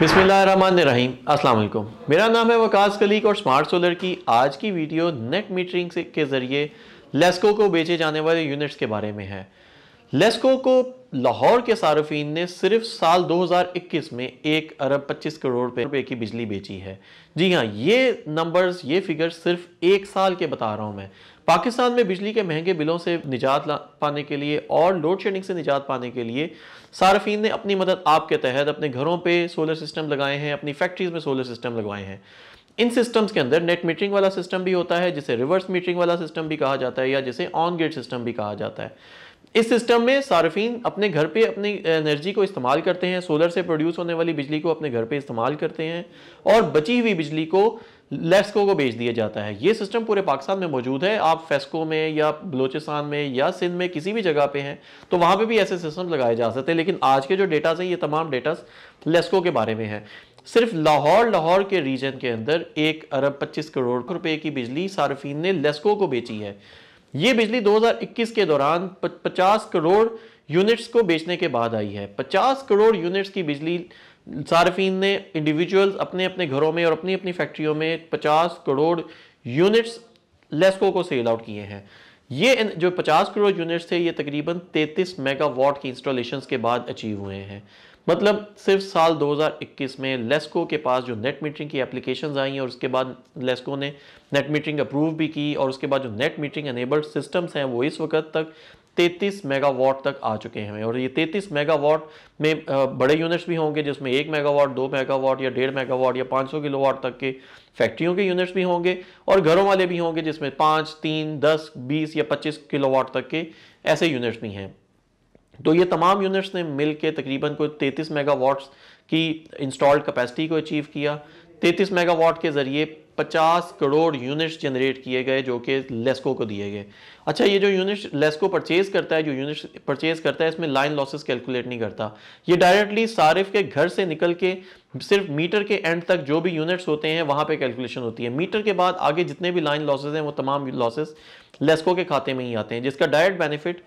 बिसमीम अस्सलाम मेरा नाम है वकास कलीक और स्मार्ट सोलर की आज की वीडियो नेट मीटरिंग के ज़रिए लेस्को को बेचे जाने वाले यूनिट्स के बारे में है लेस्को को लाहौर के सार्फिन ने सिर्फ साल 2021 में एक अरब 25 करोड़ रुपए की बिजली बेची है जी हाँ ये नंबर्स ये फिगर सिर्फ एक साल के बता रहा हूँ मैं पाकिस्तान में बिजली के महंगे बिलों से निजात पाने के लिए और लोड शेडिंग से निजात पाने के लिए सार्फिन ने अपनी मदद आपके तहत अपने घरों पर सोलर सिस्टम लगाए हैं अपनी फैक्ट्रीज में सोलर सिस्टम लगवाए हैं इन सिस्टम्स के अंदर नेट मीटरिंग वाला सिस्टम भी होता है जिसे रिवर्स मीटरिंग वाला सिस्टम भी कहा जाता है या जिसे ऑन गेट सिस्टम भी कहा जाता है इस सिस्टम में सार्फिन अपने घर पे अपनी एनर्जी को इस्तेमाल करते हैं सोलर से प्रोड्यूस होने वाली बिजली को अपने घर पे इस्तेमाल करते हैं और बची हुई बिजली को लेस्को को बेच दिया जाता है ये सिस्टम पूरे पाकिस्तान में मौजूद है आप फेस्को में या बलोचिस्तान में या सिंध में किसी भी जगह पे हैं तो वहाँ पर भी ऐसे सिस्टम लगाए जा सकते हैं लेकिन आज के जो डेटाज हैं ये तमाम डेटाज लेस्को के बारे में है सिर्फ लाहौर लाहौर के रीजन के अंदर एक अरब पच्चीस करोड़ रुपए की बिजली सार्फिन ने लेस्को को बेची है ये बिजली 2021 के दौरान 50 करोड़ यूनिट्स को बेचने के बाद आई है 50 करोड़ यूनिट्स की बिजली सार्फिन ने इंडिविजुअल्स अपने अपने घरों में और अपनी अपनी फैक्ट्रियों में 50 करोड़ यूनिट्स लेस्को को सेल आउट किए हैं ये जो 50 करोड़ यूनिट्स थे ये तकरीबन 33 मेगावाट की इंस्टॉलेशन के बाद अचीव हुए हैं मतलब सिर्फ साल 2021 में लेस्को के पास जो नेट मीटरिंग की एप्लीकेशन आई हैं और उसके बाद लेस्को ने नेट मीटरिंग अप्रूव भी की और उसके बाद जो नेट मीटरिंग अनेबल्ड सिस्टम्स हैं वो इस वक्त तक 33 मेगावाट तक आ चुके हैं और ये 33 मेगावाट में बड़े यूनिट्स भी होंगे जिसमें एक मेगावाट दो मेगावाट या डेढ़ मेगावाट या 500 किलोवाट तक के फैक्ट्रियों के यूनिट्स भी होंगे और घरों वाले भी होंगे जिसमें पाँच तीन दस बीस या पच्चीस किलोवाट तक के ऐसे यूनिट्स भी हैं तो ये तमाम यूनिट्स ने मिल के तकरीबन कोई तैंतीस मेगावाट्स की इंस्टॉल्ड कैपेसिटी को अचीव किया 33 मेगावाट के ज़रिए 50 करोड़ यूनिट्स जनरेट किए गए जो कि लेस्को को दिए गए अच्छा ये जो यूनिट लेस्को परचेज करता है जो यूनिट परचेज करता है इसमें लाइन लॉसेस कैलकुलेट नहीं करता ये डायरेक्टली सारिफ के घर से निकल के सिर्फ मीटर के एंड तक जो भी यूनिट्स होते हैं वहाँ पे कैलकुलेशन होती है मीटर के बाद आगे जितने भी लाइन लॉसेज हैं वो तमाम लॉसेस लेस्को के खाते में ही आते हैं जिसका डायरेक्ट बेनिफिट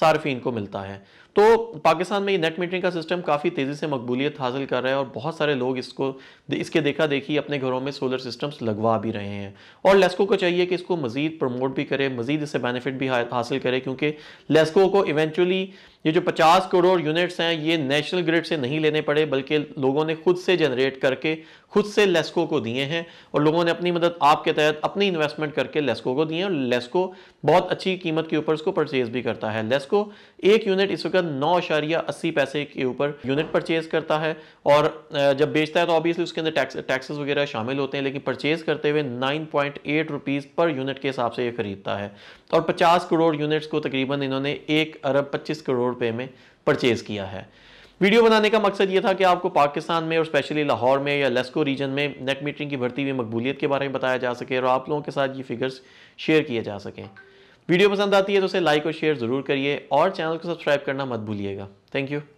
सार्फिन को मिलता है तो पाकिस्तान में ये नेट मीटरिंग का सिस्टम काफ़ी तेज़ी से मकबूलियत हासिल कर रहा है और बहुत सारे लोग इसको इसके देखा देखी अपने घरों में सोलर सिस्टम्स लग लगवा भी रहे हैं और लेस्को को चाहिए कि इसको मज़ीद प्रमोट भी करे मज़ीद इससे बेनिफिट भी हासिल करे क्योंकि लेस्को को इवेंचुअली ये जो 50 करोड़ यूनिट्स हैं ये नेशनल ग्रिड से नहीं लेने पड़े बल्कि लोगों ने खुद से जनरेट करके खुद से लेस्को को दिए हैं और लोगों ने अपनी मदद आपके तहत अपनी इन्वेस्टमेंट करके लेस्को को दिए हैं और लेस्को बहुत अच्छी कीमत के ऊपर उसको परचेज भी करता है लेस्को एक यूनिट इस वक्त नौ अशारिया अस्सी पैसे के ऊपर यूनिट परचेज करता है और जब बेचता है तो ऑब्वियसली उसके अंदर टैक्सेस वगैरह शामिल होते हैं लेकिन परचेज करते हुए nine point eight rupees per unit के हिसाब से ये खरीदता है और पचास करोड़ यूनिट्स को तकरीबन इन्होंने एक अरब पच्चीस करोड़ रुपए में परचेज किया है वीडियो बनाने का मकसद ये था कि आपको पाकिस्तान में और स्पेशली लाहौर में या लेस्को रीजन में नेट मीटरिंग की भर्ती हुई मकबूलियत के बारे में बताया जा सके और आप लोगों के साथ ये फिगर्स शेयर किए जा सकें वीडियो पसंद आती है तो उसे लाइक और शेयर ज़रूर करिए और चैनल को सब्सक्राइब करना मत भूलिएगा थैंक यू